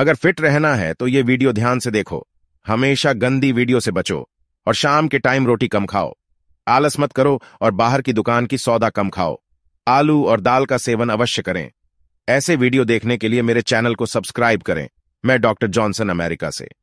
अगर फिट रहना है तो ये वीडियो ध्यान से देखो हमेशा गंदी वीडियो से बचो और शाम के टाइम रोटी कम खाओ आलस मत करो और बाहर की दुकान की सौदा कम खाओ आलू और दाल का सेवन अवश्य करें ऐसे वीडियो देखने के लिए मेरे चैनल को सब्सक्राइब करें मैं डॉक्टर जॉनसन अमेरिका से